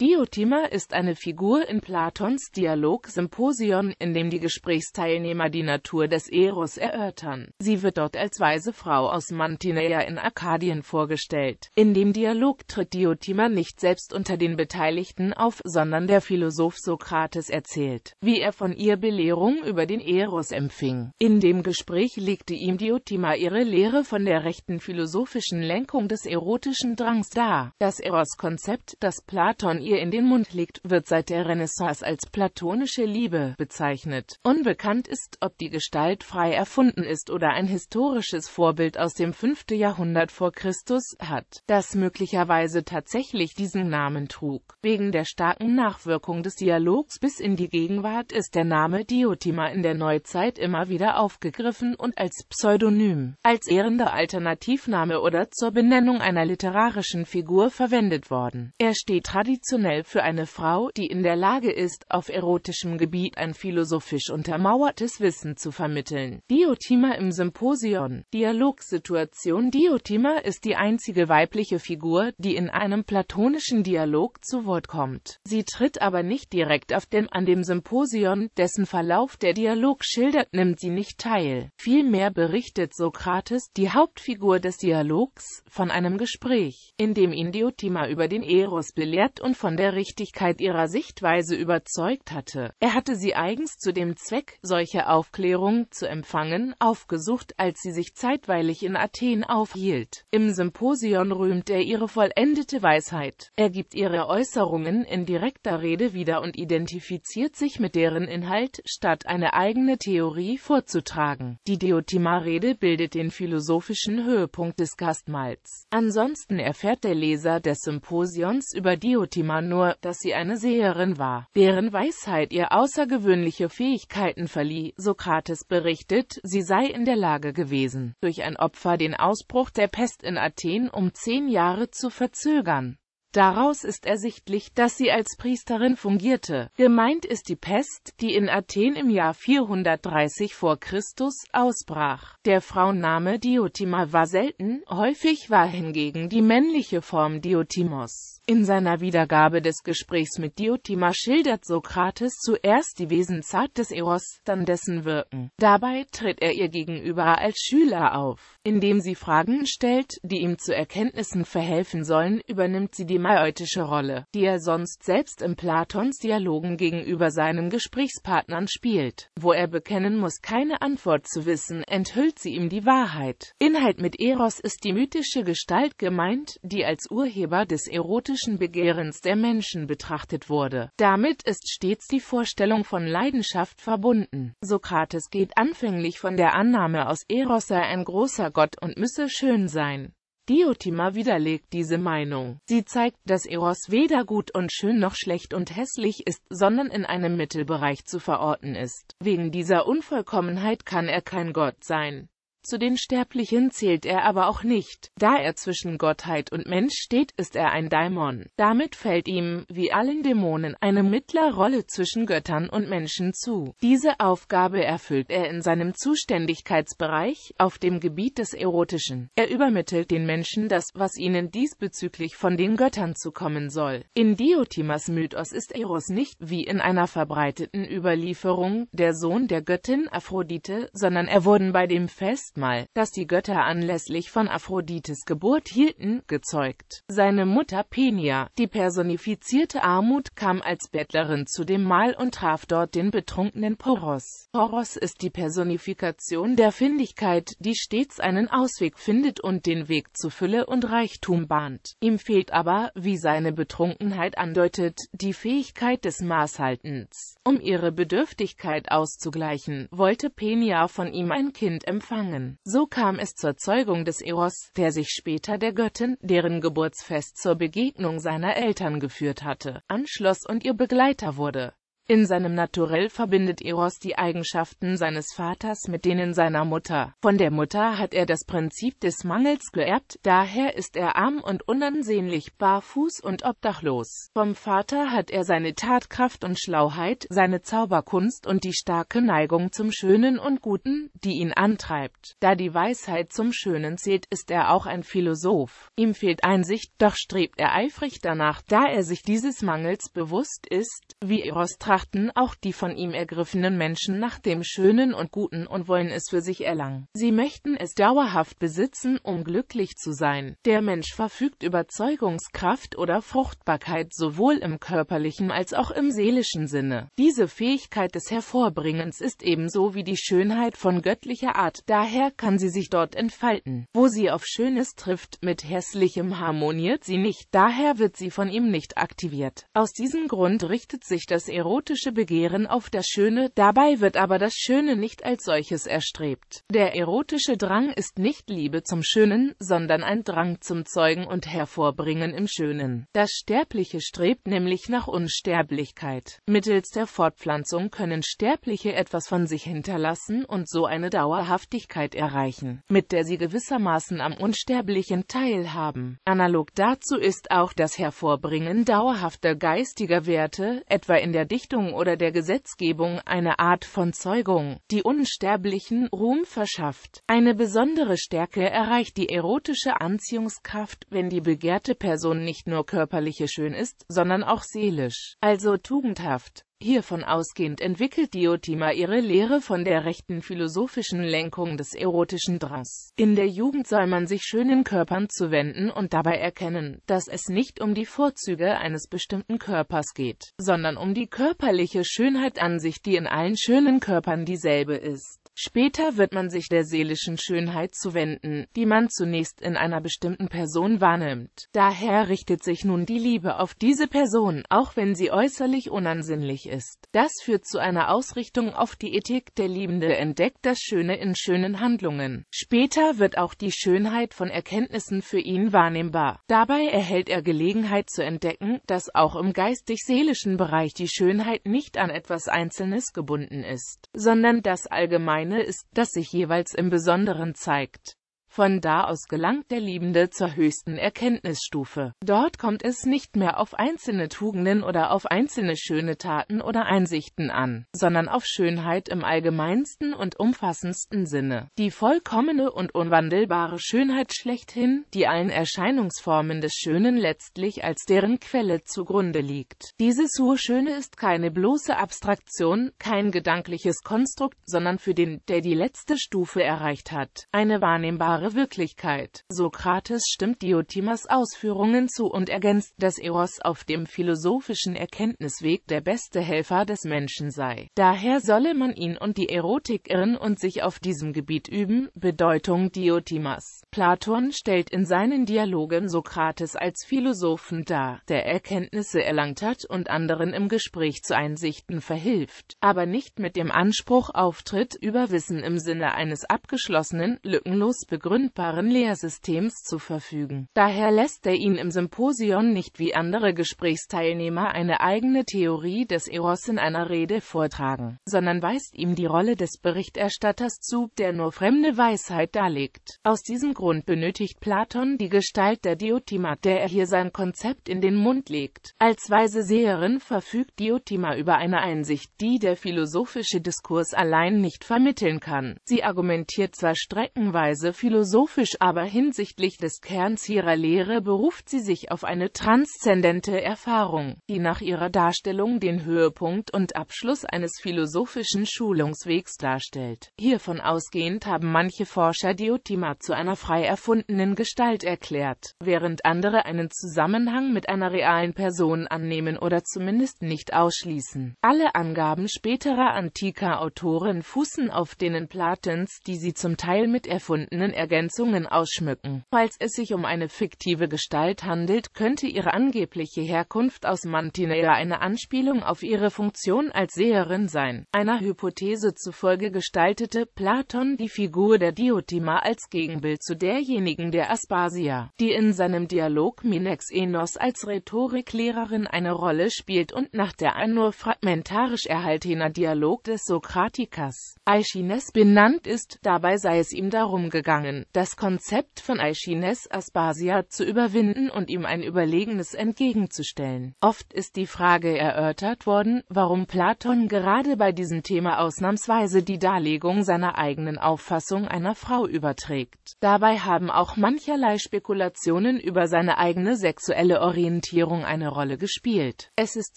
Diotima ist eine Figur in Platons Dialog Symposion, in dem die Gesprächsteilnehmer die Natur des Eros erörtern. Sie wird dort als weise Frau aus Mantinea in Arkadien vorgestellt. In dem Dialog tritt Diotima nicht selbst unter den Beteiligten auf, sondern der Philosoph Sokrates erzählt, wie er von ihr Belehrung über den Eros empfing. In dem Gespräch legte ihm Diotima ihre Lehre von der rechten philosophischen Lenkung des erotischen Drangs dar. Das Eros-Konzept, das Platon ihr in den Mund legt, wird seit der Renaissance als platonische Liebe bezeichnet. Unbekannt ist, ob die Gestalt frei erfunden ist oder ein historisches Vorbild aus dem 5. Jahrhundert vor Christus hat, das möglicherweise tatsächlich diesen Namen trug. Wegen der starken Nachwirkung des Dialogs bis in die Gegenwart ist der Name Diotima in der Neuzeit immer wieder aufgegriffen und als Pseudonym, als ehrender Alternativname oder zur Benennung einer literarischen Figur verwendet worden. Er steht traditionell sensationell für eine Frau, die in der Lage ist, auf erotischem Gebiet ein philosophisch untermauertes Wissen zu vermitteln. Diotima im Symposion Dialogsituation Diotima ist die einzige weibliche Figur, die in einem platonischen Dialog zu Wort kommt. Sie tritt aber nicht direkt auf dem an dem Symposion, dessen Verlauf der Dialog schildert, nimmt sie nicht teil. Vielmehr berichtet Sokrates, die Hauptfigur des Dialogs, von einem Gespräch, in dem ihn Diotima über den Eros belehrt und von von der Richtigkeit ihrer Sichtweise überzeugt hatte. Er hatte sie eigens zu dem Zweck, solche Aufklärung zu empfangen, aufgesucht, als sie sich zeitweilig in Athen aufhielt. Im Symposion rühmt er ihre vollendete Weisheit. Er gibt ihre Äußerungen in direkter Rede wieder und identifiziert sich mit deren Inhalt, statt eine eigene Theorie vorzutragen. Die Diotima-Rede bildet den philosophischen Höhepunkt des Gastmahls. Ansonsten erfährt der Leser des Symposions über Diotima war nur, dass sie eine Seherin war, deren Weisheit ihr außergewöhnliche Fähigkeiten verlieh. Sokrates berichtet, sie sei in der Lage gewesen, durch ein Opfer den Ausbruch der Pest in Athen um zehn Jahre zu verzögern. Daraus ist ersichtlich, dass sie als Priesterin fungierte. Gemeint ist die Pest, die in Athen im Jahr 430 vor Christus ausbrach. Der Frauenname Diotima war selten, häufig war hingegen die männliche Form Diotimos. In seiner Wiedergabe des Gesprächs mit Diotima schildert Sokrates zuerst die Wesenszeit des Eros, dann dessen Wirken. Dabei tritt er ihr gegenüber als Schüler auf. Indem sie Fragen stellt, die ihm zu Erkenntnissen verhelfen sollen, übernimmt sie die maeutische Rolle, die er sonst selbst in Platons Dialogen gegenüber seinen Gesprächspartnern spielt. Wo er bekennen muss, keine Antwort zu wissen, enthüllt sie ihm die Wahrheit. Inhalt mit Eros ist die mythische Gestalt gemeint, die als Urheber des erotischen erotischen Begehrens der Menschen betrachtet wurde. Damit ist stets die Vorstellung von Leidenschaft verbunden. Sokrates geht anfänglich von der Annahme aus, Eros sei ein großer Gott und müsse schön sein. Diotima widerlegt diese Meinung. Sie zeigt, dass Eros weder gut und schön noch schlecht und hässlich ist, sondern in einem Mittelbereich zu verorten ist. Wegen dieser Unvollkommenheit kann er kein Gott sein. Zu den Sterblichen zählt er aber auch nicht. Da er zwischen Gottheit und Mensch steht, ist er ein Daimon. Damit fällt ihm, wie allen Dämonen, eine Mittlerrolle zwischen Göttern und Menschen zu. Diese Aufgabe erfüllt er in seinem Zuständigkeitsbereich auf dem Gebiet des Erotischen. Er übermittelt den Menschen das, was ihnen diesbezüglich von den Göttern zukommen soll. In Diotimas Mythos ist Eros nicht, wie in einer verbreiteten Überlieferung, der Sohn der Göttin Aphrodite, sondern er wurden bei dem Fest Denkmal, dass die Götter anlässlich von Aphrodites Geburt hielten, gezeugt. Seine Mutter Penia, die personifizierte Armut, kam als Bettlerin zu dem Mahl und traf dort den betrunkenen Poros. Poros ist die Personifikation der Findigkeit, die stets einen Ausweg findet und den Weg zu Fülle und Reichtum bahnt. Ihm fehlt aber, wie seine Betrunkenheit andeutet, die Fähigkeit des Maßhaltens. Um ihre Bedürftigkeit auszugleichen, wollte Penia von ihm ein Kind empfangen. Göttin. So kam es zur Zeugung des Eros, der sich später der Göttin, deren Geburtsfest zur Begegnung seiner Eltern geführt hatte, anschloss und ihr Begleiter wurde. In seinem Naturell verbindet Eros die Eigenschaften seines Vaters mit denen seiner Mutter. Von der Mutter hat er das Prinzip des Mangels geerbt, daher ist er arm und unansehnlich, barfuß und obdachlos. Vom Vater hat er seine Tatkraft und Schlauheit, seine Zauberkunst und die starke Neigung zum Schönen und Guten, die ihn antreibt. Da die Weisheit zum Schönen zählt, ist er auch ein Philosoph. Ihm fehlt Einsicht, doch strebt er eifrig danach, da er sich dieses Mangels bewusst ist, wie Eros tracht trachten auch die von ihm ergriffenen Menschen nach dem Schönen und Guten und wollen es für sich erlangen. Sie möchten es dauerhaft besitzen, um glücklich zu sein. Der Mensch verfügt Überzeugungskraft oder Fruchtbarkeit sowohl im körperlichen als auch im seelischen Sinne. Diese Fähigkeit des Hervorbringens ist ebenso wie die Schönheit von göttlicher Art, daher kann sie sich dort entfalten. Wo sie auf Schönes trifft, mit Hässlichem harmoniert sie nicht, daher wird sie von ihm nicht aktiviert. Aus diesem Grund richtet sich das Erotik erotische Begehren auf das Schöne, dabei wird aber das Schöne nicht als solches erstrebt. Der erotische Drang ist nicht Liebe zum Schönen, sondern ein Drang zum Zeugen und Hervorbringen im Schönen. Das Sterbliche strebt nämlich nach Unsterblichkeit. Mittels der Fortpflanzung können Sterbliche etwas von sich hinterlassen und so eine Dauerhaftigkeit erreichen, mit der sie gewissermaßen am Unsterblichen teilhaben. Analog dazu ist auch das Hervorbringen dauerhafter geistiger Werte, etwa in der Dichtung Dichtung oder der Gesetzgebung eine Art von Zeugung, die Unsterblichen Ruhm verschafft. Eine besondere Stärke erreicht die erotische Anziehungskraft, wenn die begehrte Person nicht nur körperlich schön ist, sondern auch seelisch, also tugendhaft Hiervon ausgehend entwickelt Diotima ihre Lehre von der rechten philosophischen Lenkung des erotischen Drangs. In der Jugend soll man sich schönen Körpern zuwenden und dabei erkennen, dass es nicht um die Vorzüge eines bestimmten Körpers geht, sondern um die körperliche Schönheit an sich, die in allen schönen Körpern dieselbe ist. Später wird man sich der seelischen Schönheit zuwenden, die man zunächst in einer bestimmten Person wahrnimmt. Daher richtet sich nun die Liebe auf diese Person, auch wenn sie äußerlich unansinnlich ist. Das führt zu einer Ausrichtung auf die Ethik. Der Liebende entdeckt das Schöne in schönen Handlungen. Später wird auch die Schönheit von Erkenntnissen für ihn wahrnehmbar. Dabei erhält er Gelegenheit zu entdecken, dass auch im geistig-seelischen Bereich die Schönheit nicht an etwas Einzelnes gebunden ist, sondern das allgemeine eine ist, das sich jeweils im Besonderen zeigt. Von da aus gelangt der Liebende zur höchsten Erkenntnisstufe. Dort kommt es nicht mehr auf einzelne Tugenden oder auf einzelne schöne Taten oder Einsichten an, sondern auf Schönheit im allgemeinsten und umfassendsten Sinne. Die vollkommene und unwandelbare Schönheit schlechthin, die allen Erscheinungsformen des Schönen letztlich als deren Quelle zugrunde liegt. Dieses Urschöne ist keine bloße Abstraktion, kein gedankliches Konstrukt, sondern für den, der die letzte Stufe erreicht hat, eine wahrnehmbare wahre Wirklichkeit. Sokrates stimmt Diotimas Ausführungen zu und ergänzt, dass Eros auf dem philosophischen Erkenntnisweg der beste Helfer des Menschen sei. Daher solle man ihn und die Erotik irren und sich auf diesem Gebiet üben. Bedeutung Diotimas Platon stellt in seinen Dialogen Sokrates als Philosophen dar, der Erkenntnisse erlangt hat und anderen im Gespräch zu Einsichten verhilft, aber nicht mit dem Anspruch auftritt, über Wissen im Sinne eines abgeschlossenen, lückenlos begründeten begründbaren Lehrsystems zu verfügen. Daher lässt er ihn im Symposion nicht wie andere Gesprächsteilnehmer eine eigene Theorie des Eros in einer Rede vortragen, sondern weist ihm die Rolle des Berichterstatters zu, der nur fremde Weisheit darlegt. Aus diesem Grund benötigt Platon die Gestalt der Diotima, der er hier sein Konzept in den Mund legt. Als weise Seherin verfügt Diotima über eine Einsicht, die der philosophische Diskurs allein nicht vermitteln kann. Sie argumentiert zwar streckenweise philosophisch, philosophisch, aber hinsichtlich des Kerns ihrer Lehre beruft sie sich auf eine transzendente Erfahrung, die nach ihrer Darstellung den Höhepunkt und Abschluss eines philosophischen Schulungswegs darstellt. Hiervon ausgehend haben manche Forscher die Ultima zu einer frei erfundenen Gestalt erklärt, während andere einen Zusammenhang mit einer realen Person annehmen oder zumindest nicht ausschließen. Alle Angaben späterer antiker Autoren fußen auf denen Platens, die sie zum Teil mit erfundenen Ergänzungen ausschmücken. Falls es sich um eine fiktive Gestalt handelt, könnte ihre angebliche Herkunft aus Mantinea eine Anspielung auf ihre Funktion als Seherin sein. Einer Hypothese zufolge gestaltete Platon die Figur der Diotima als Gegenbild zu derjenigen der Aspasia, die in seinem Dialog Enos als Rhetoriklehrerin eine Rolle spielt und nach der ein nur fragmentarisch erhaltener Dialog des Sokratikers Aeschines benannt ist, dabei sei es ihm darum gegangen, das Konzept von Aishines Aspasia zu überwinden und ihm ein überlegenes entgegenzustellen. Oft ist die Frage erörtert worden, warum Platon gerade bei diesem Thema ausnahmsweise die Darlegung seiner eigenen Auffassung einer Frau überträgt. Dabei haben auch mancherlei Spekulationen über seine eigene sexuelle Orientierung eine Rolle gespielt. Es ist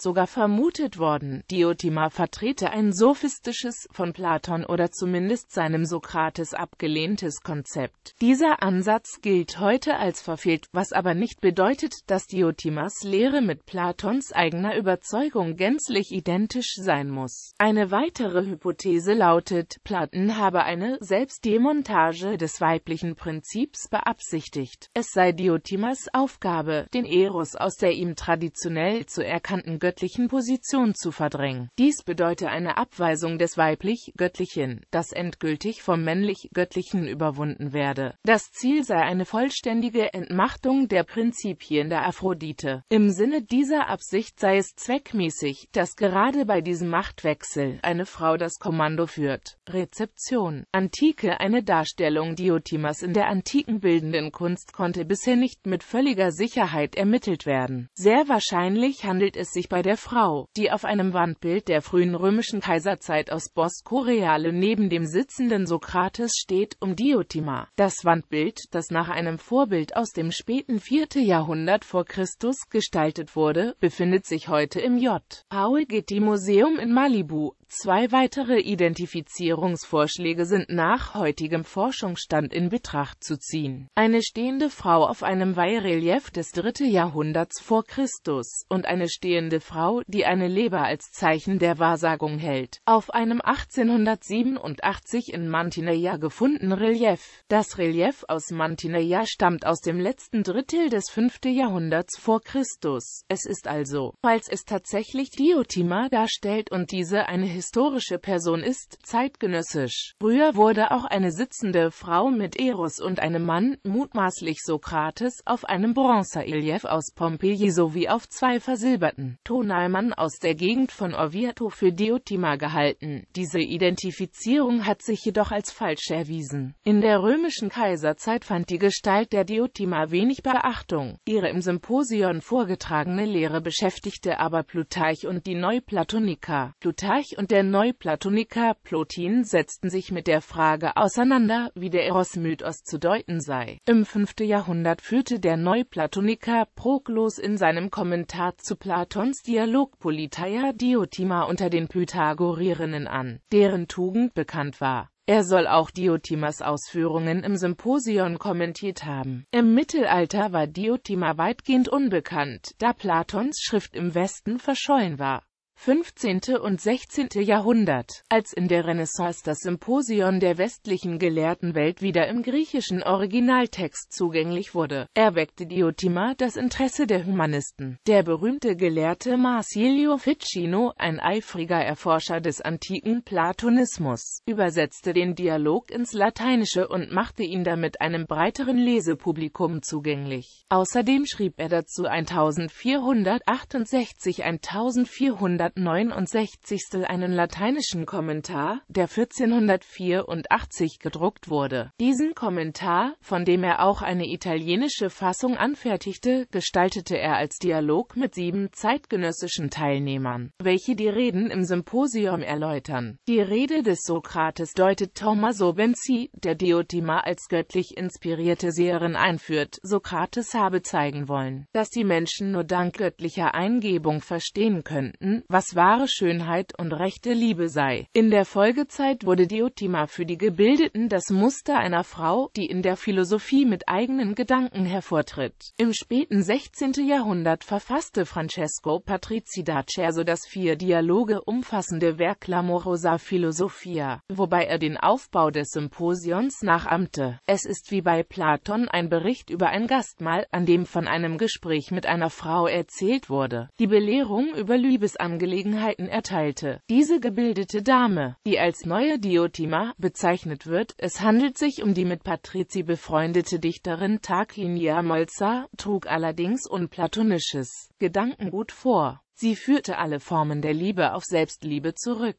sogar vermutet worden, Diotima vertrete ein sophistisches, von Platon oder zumindest seinem Sokrates abgelehntes Konzept bleibt. Dieser Ansatz gilt heute als verfehlt, was aber nicht bedeutet, dass Diotimas Lehre mit Platons eigener Überzeugung gänzlich identisch sein muss. Eine weitere Hypothese lautet, Platon habe eine Selbstdemontage des weiblichen Prinzips beabsichtigt. Es sei Diotimas Aufgabe, den Eros aus der ihm traditionell zu erkannten göttlichen Position zu verdrängen. Dies bedeute eine Abweisung des weiblich-göttlichen, das endgültig vom männlich-göttlichen überwunden wird werde. Das Ziel sei eine vollständige Entmachtung der Prinzipien der Aphrodite. Im Sinne dieser Absicht sei es zweckmäßig, dass gerade bei diesem Machtwechsel eine Frau das Kommando führt. Rezeption Antike Eine Darstellung Diotimas in der antiken bildenden Kunst konnte bisher nicht mit völliger Sicherheit ermittelt werden. Sehr wahrscheinlich handelt es sich bei der Frau, die auf einem Wandbild der frühen römischen Kaiserzeit aus Boskoreale neben dem sitzenden Sokrates steht, um Diotima. Das Wandbild, das nach einem Vorbild aus dem späten 4. Jahrhundert vor Christus gestaltet wurde, befindet sich heute im J. Paul Getty Museum in Malibu. Zwei weitere Identifizierungsvorschläge sind nach heutigem Forschungsstand in Betracht zu ziehen. Eine stehende Frau auf einem Weihrelief des 3. Jahrhunderts vor Christus und eine stehende Frau, die eine Leber als Zeichen der Wahrsagung hält, auf einem 1887 in Mantinea gefunden Relief. Das Relief aus Mantinea stammt aus dem letzten Drittel des 5. Jahrhunderts vor Christus. Es ist also, falls es tatsächlich Diotima darstellt und diese eine historische Person ist, zeitgenössisch. Früher wurde auch eine sitzende Frau mit Eros und einem Mann, mutmaßlich Sokrates, auf einem Bronzerelief aus Pompeji sowie auf zwei versilberten Tonalmann aus der Gegend von Orvieto für Diotima gehalten. Diese Identifizierung hat sich jedoch als falsch erwiesen. In der römischen Kaiserzeit fand die Gestalt der Diotima wenig Beachtung. Ihre im Symposion vorgetragene Lehre beschäftigte aber Plutarch und die Neuplatoniker. Plutarch und und der Neuplatoniker Plotin setzten sich mit der Frage auseinander, wie der Eros-Mythos zu deuten sei. Im 5. Jahrhundert führte der Neuplatoniker Proklos in seinem Kommentar zu Platons Dialog Politeia Diotima unter den Pythagorierinnen an, deren Tugend bekannt war. Er soll auch Diotimas Ausführungen im Symposion kommentiert haben. Im Mittelalter war Diotima weitgehend unbekannt, da Platons Schrift im Westen verschollen war. 15. und 16. Jahrhundert, als in der Renaissance das Symposion der westlichen Gelehrtenwelt wieder im griechischen Originaltext zugänglich wurde, erweckte Diotima das Interesse der Humanisten. Der berühmte Gelehrte Marsilio Ficino, ein eifriger Erforscher des antiken Platonismus, übersetzte den Dialog ins Lateinische und machte ihn damit einem breiteren Lesepublikum zugänglich. Außerdem schrieb er dazu 1468 1400 1969 einen lateinischen Kommentar, der 1484 gedruckt wurde. Diesen Kommentar, von dem er auch eine italienische Fassung anfertigte, gestaltete er als Dialog mit sieben zeitgenössischen Teilnehmern, welche die Reden im Symposium erläutern. Die Rede des Sokrates deutet Tommaso Benzi, der Diotima als göttlich inspirierte Seherin einführt, Sokrates habe zeigen wollen, dass die Menschen nur dank göttlicher Eingebung verstehen könnten, was wahre Schönheit und rechte Liebe sei. In der Folgezeit wurde Diotima für die Gebildeten das Muster einer Frau, die in der Philosophie mit eigenen Gedanken hervortritt. Im späten 16. Jahrhundert verfasste Francesco Patrizi da Cerso das vier Dialoge umfassende Werk L'amorosa Philosophia, wobei er den Aufbau des Symposions nachahmte. Es ist wie bei Platon ein Bericht über ein Gastmahl, an dem von einem Gespräch mit einer Frau erzählt wurde. Die Belehrung über Liebesangelegenheiten Angelegenheiten erteilte. Diese gebildete Dame, die als neue Diotima bezeichnet wird, es handelt sich um die mit Patrizi befreundete Dichterin Tarquinia Molzer, trug allerdings unplatonisches Gedankengut vor. Sie führte alle Formen der Liebe auf Selbstliebe zurück.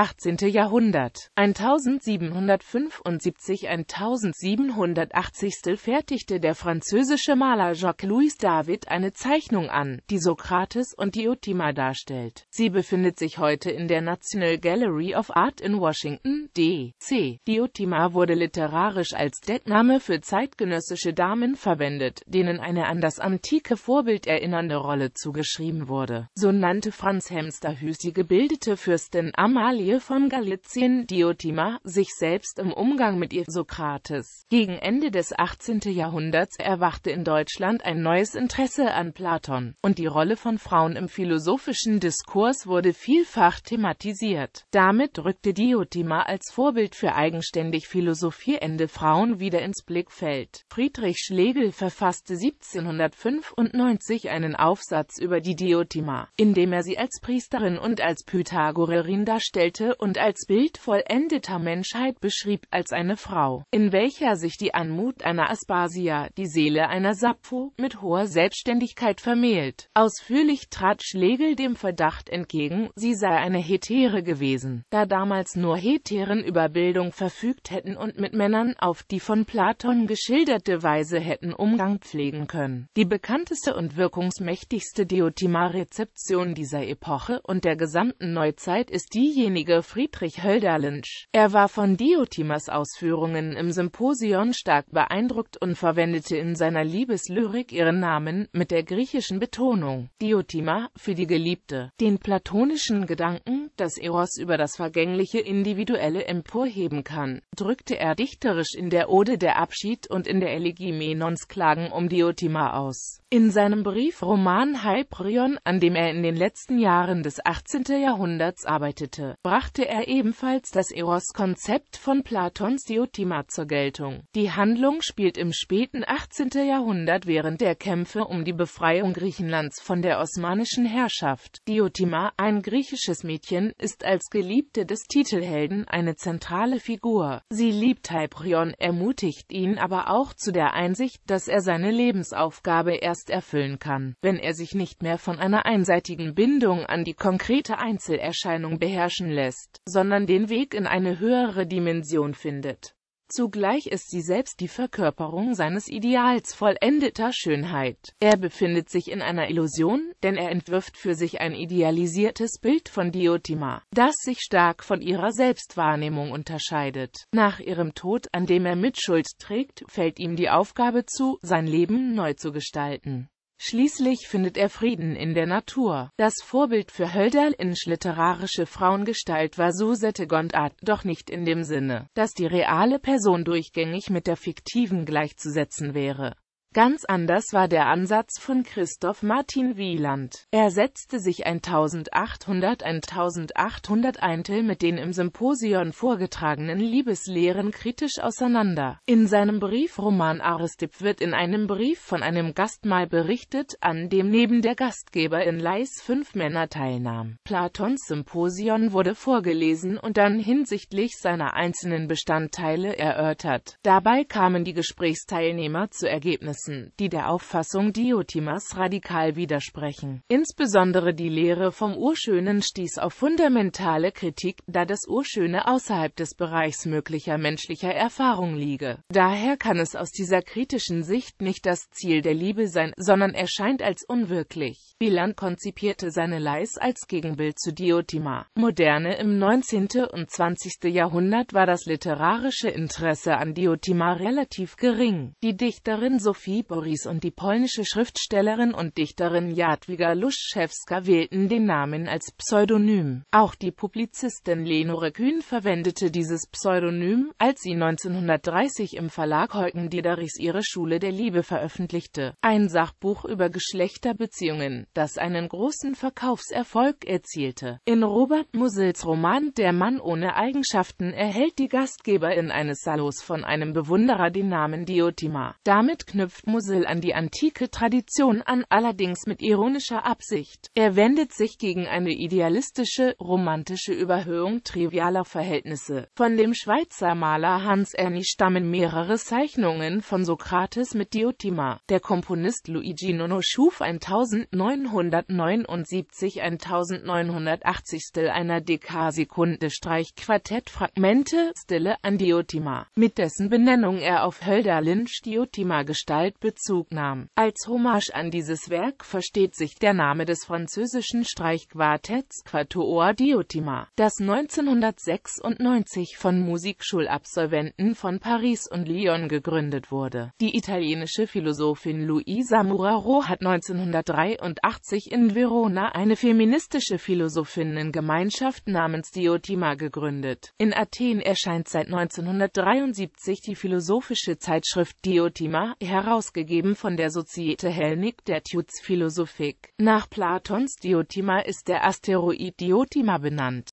18. Jahrhundert 1775-1780 fertigte der französische Maler Jacques-Louis David eine Zeichnung an, die Sokrates und Diotima darstellt. Sie befindet sich heute in der National Gallery of Art in Washington, D.C. Diotima wurde literarisch als Deckname für zeitgenössische Damen verwendet, denen eine an das antike Vorbild erinnernde Rolle zugeschrieben wurde. So nannte Franz Hemsterhüß die gebildete Fürstin Amalie Familie von Galizien Diotima, sich selbst im Umgang mit ihr Sokrates. Gegen Ende des 18. Jahrhunderts erwachte in Deutschland ein neues Interesse an Platon, und die Rolle von Frauen im philosophischen Diskurs wurde vielfach thematisiert. Damit rückte Diotima als Vorbild für eigenständig philosophierende Frauen wieder ins Blickfeld. Friedrich Schlegel verfasste 1795 einen Aufsatz über die Diotima, in dem er sie als Priesterin und als Pythagorerin darstellte alte und als Bild vollendeter Menschheit beschrieb als eine Frau, in welcher sich die Anmut einer Aspasia, die Seele einer Sappho, mit hoher Selbstständigkeit vermählt. Ausführlich trat Schlegel dem Verdacht entgegen, sie sei eine Hetäre gewesen, da damals nur Hetären über Bildung verfügt hätten und mit Männern auf die von Platon geschilderte Weise hätten Umgang pflegen können. Die bekannteste und wirkungsmächtigste Diotima-Rezeption dieser Epoche und der gesamten Neuzeit ist diejenige Akademiker Friedrich Hölderlinsch. Er war von Diotimas Ausführungen im Symposion stark beeindruckt und verwendete in seiner Liebeslyrik ihren Namen mit der griechischen Betonung Diotima für die Geliebte, den platonischen Gedanken, dass Eros über das vergängliche Individuelle emporheben kann, drückte er dichterisch in der Ode der Abschied und in der Elegie Menons Klagen um Diotima aus. In seinem Brief Roman Hyperion, an dem er in den letzten Jahren des 18. Jahrhunderts arbeitete, brachte er ebenfalls das Eros-Konzept von Platons Diotima zur Geltung. Die Handlung spielt im späten 18. Jahrhundert während der Kämpfe um die Befreiung Griechenlands von der osmanischen Herrschaft. Diotima, ein griechisches Mädchen, ist als Geliebte des Titelhelden eine zentrale Figur. Sie liebt Hyprion, ermutigt ihn aber auch zu der Einsicht, dass er seine Lebensaufgabe erst erfüllen kann, wenn er sich nicht mehr von einer einseitigen Bindung an die konkrete Einzelerscheinung beherrschen lässt lässt, sondern den Weg in eine höhere Dimension findet. Zugleich ist sie selbst die Verkörperung seines Ideals vollendeter Schönheit. Er befindet sich in einer Illusion, denn er entwirft für sich ein idealisiertes Bild von Diotima, das sich stark von ihrer Selbstwahrnehmung unterscheidet. Nach ihrem Tod, an dem er Mitschuld trägt, fällt ihm die Aufgabe zu, sein Leben neu zu gestalten. Schließlich findet er Frieden in der Natur. Das Vorbild für Hölderl Hölderlins literarische Frauengestalt war Susette Gondart, doch nicht in dem Sinne, dass die reale Person durchgängig mit der fiktiven gleichzusetzen wäre. Ganz anders war der Ansatz von Christoph Martin Wieland. Er setzte sich 1800-1801 mit den im Symposion vorgetragenen Liebeslehren kritisch auseinander. In seinem Briefroman Aristipp wird in einem Brief von einem Gastmahl berichtet, an dem neben der Gastgeber in Leis fünf Männer teilnahm. Platons Symposion wurde vorgelesen und dann hinsichtlich seiner einzelnen Bestandteile erörtert. Dabei kamen die Gesprächsteilnehmer zu Ergebnissen, lassen, die der Auffassung Diotimas radikal widersprechen. Insbesondere die Lehre vom Urschönen stieß auf fundamentale Kritik, da das Urschöne außerhalb des Bereichs möglicher menschlicher Erfahrung liege. Daher kann es aus dieser kritischen Sicht nicht das Ziel der Liebe sein, sondern erscheint als unwirklich. Bilan konzipierte seine Leis als Gegenbild zu Diotima. Moderne im 19. und 20. Jahrhundert war das literarische Interesse an Diotima relativ gering. Die Dichterin Sophie Sophie Boris und die polnische Schriftstellerin und Dichterin Jadwiga Luszewska wählten den Namen als Pseudonym. Auch die Publizistin Lenore Kühn verwendete dieses Pseudonym, als sie 1930 im Verlag Heuken Diederichs ihre Schule der Liebe veröffentlichte. Ein Sachbuch über Geschlechterbeziehungen, das einen großen Verkaufserfolg erzielte. In Robert Musils Roman Der Mann ohne Eigenschaften erhält die Gastgeberin eines Salos von einem Bewunderer den Namen Diotima. Damit knüpft knüpft Musil an die antike Tradition an, allerdings mit ironischer Absicht. Er wendet sich gegen eine idealistische, romantische Überhöhung trivialer Verhältnisse. Von dem Schweizer Maler Hans Erni stammen mehrere Zeichnungen von Sokrates mit Diotima. Der Komponist Luigi Nono schuf 1979 1980 Still einer Dekasekunde Streichquartett Fragmente Stille an Diotima, mit dessen Benennung er auf Hölderlin Diotima gestaltet Gewalt Bezug nahm. Als Hommage an dieses Werk versteht sich der Name des französischen Streichquartetts Quatuor Diotima, das 1996 von Musikschulabsolventen von Paris und Lyon gegründet wurde. Die italienische Philosophin Luisa Muraro hat 1983 in Verona eine feministische Philosophinnengemeinschaft namens Diotima gegründet. In Athen erscheint seit 1973 die philosophische Zeitschrift Diotima, heraus herausgegeben von der Societe Hellenik der Études philosophiques. Nach Platons Diotima ist der Asteroid Diotima benannt